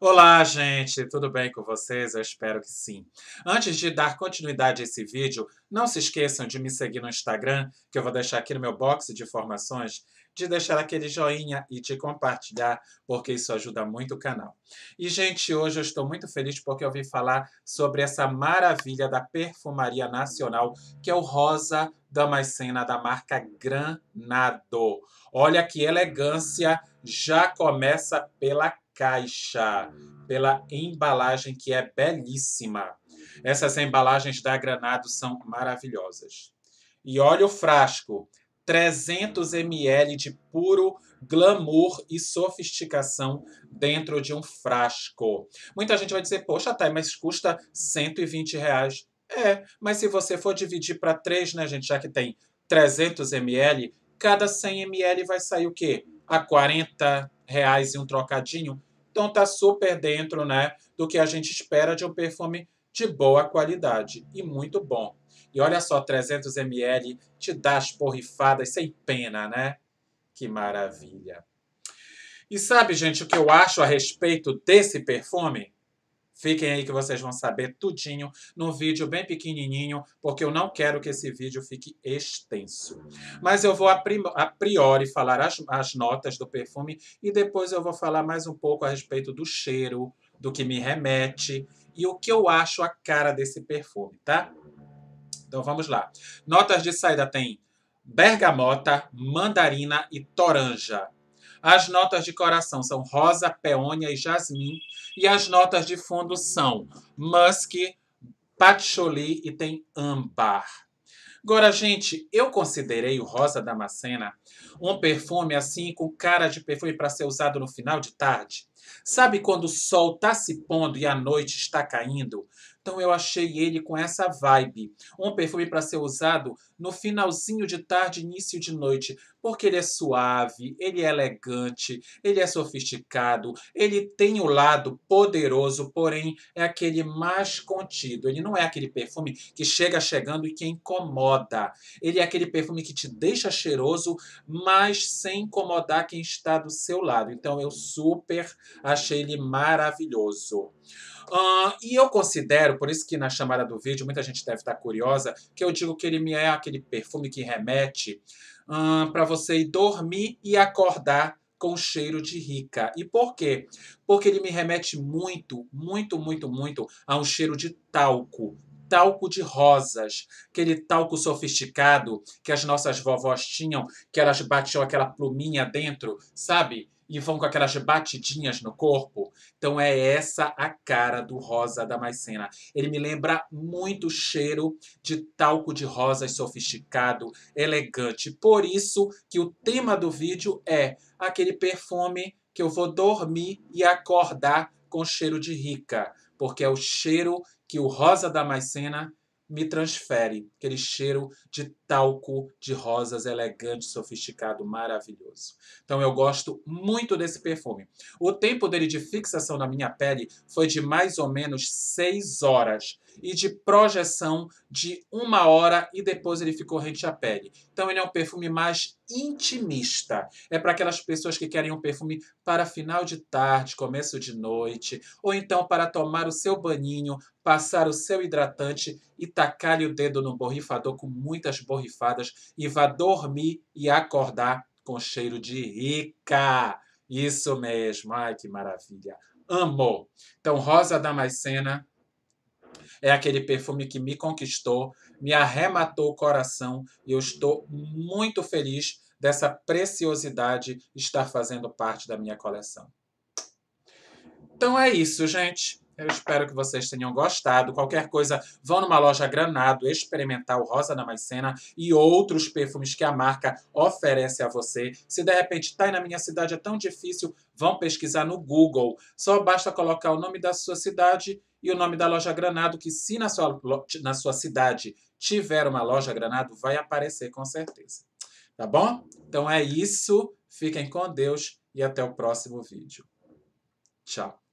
Olá, gente! Tudo bem com vocês? Eu espero que sim. Antes de dar continuidade a esse vídeo, não se esqueçam de me seguir no Instagram, que eu vou deixar aqui no meu box de informações, de deixar aquele joinha e de compartilhar, porque isso ajuda muito o canal. E, gente, hoje eu estou muito feliz porque eu vim falar sobre essa maravilha da perfumaria nacional, que é o Rosa Damascena, da marca Granado. Olha que elegância! Já começa pela caixa, pela hum. embalagem que é belíssima. Essas embalagens da Granado são maravilhosas. E olha o frasco, 300 ml de puro glamour e sofisticação dentro de um frasco. Muita gente vai dizer, poxa, tá mas custa 120 reais. É, mas se você for dividir para três, né, gente, já que tem 300 ml, cada 100 ml vai sair o quê? A 40 reais e um trocadinho. Então tá super dentro, né, do que a gente espera de um perfume de boa qualidade e muito bom. E olha só, 300 ml te dá as porrifadas sem pena, né? Que maravilha. E sabe, gente, o que eu acho a respeito desse perfume? Fiquem aí que vocês vão saber tudinho num vídeo bem pequenininho, porque eu não quero que esse vídeo fique extenso. Mas eu vou a priori falar as, as notas do perfume e depois eu vou falar mais um pouco a respeito do cheiro, do que me remete e o que eu acho a cara desse perfume, tá? Então vamos lá. Notas de saída tem bergamota, mandarina e toranja. As notas de coração são rosa, peônia e jasmim. E as notas de fundo são musk, patchouli e tem âmbar. Agora, gente, eu considerei o rosa damascena um perfume assim com cara de perfume para ser usado no final de tarde, Sabe quando o sol está se pondo e a noite está caindo? Então eu achei ele com essa vibe. Um perfume para ser usado no finalzinho de tarde, início de noite, porque ele é suave, ele é elegante, ele é sofisticado, ele tem o lado poderoso, porém é aquele mais contido. Ele não é aquele perfume que chega chegando e que incomoda. Ele é aquele perfume que te deixa cheiroso, mas sem incomodar quem está do seu lado. Então eu super Achei ele maravilhoso. Uh, e eu considero, por isso que na chamada do vídeo muita gente deve estar curiosa, que eu digo que ele me é aquele perfume que remete uh, ah, para você ir dormir e acordar com cheiro de rica. E por quê? Porque ele me remete muito, muito, muito, muito a um cheiro de talco, talco de rosas, aquele talco sofisticado que as nossas vovós tinham, que elas batiam aquela pluminha dentro, sabe? e vão com aquelas batidinhas no corpo. Então é essa a cara do rosa da Maicena. Ele me lembra muito o cheiro de talco de rosas sofisticado, elegante. Por isso que o tema do vídeo é aquele perfume que eu vou dormir e acordar com cheiro de rica, porque é o cheiro que o rosa da Maicena me transfere aquele cheiro de talco de rosas elegante, sofisticado, maravilhoso. Então eu gosto muito desse perfume. O tempo dele de fixação na minha pele foi de mais ou menos 6 horas e de projeção de uma hora e depois ele ficou rente à pele. Então ele é um perfume mais intimista. É para aquelas pessoas que querem um perfume para final de tarde, começo de noite, ou então para tomar o seu baninho, passar o seu hidratante e tacar o dedo no borrifador com muitas borrifadas e vá dormir e acordar com cheiro de rica. Isso mesmo. Ai, que maravilha. Amo. Então, Rosa Damascena é aquele perfume que me conquistou, me arrematou o coração e eu estou muito feliz dessa preciosidade estar fazendo parte da minha coleção. Então é isso, gente. Eu espero que vocês tenham gostado. Qualquer coisa, vão numa loja Granado experimentar o Rosa da Maicena e outros perfumes que a marca oferece a você. Se de repente tá aí na minha cidade é tão difícil, vão pesquisar no Google. Só basta colocar o nome da sua cidade e o nome da loja Granado, que se na sua, na sua cidade tiver uma loja Granado, vai aparecer com certeza. Tá bom? Então é isso. Fiquem com Deus e até o próximo vídeo. Tchau.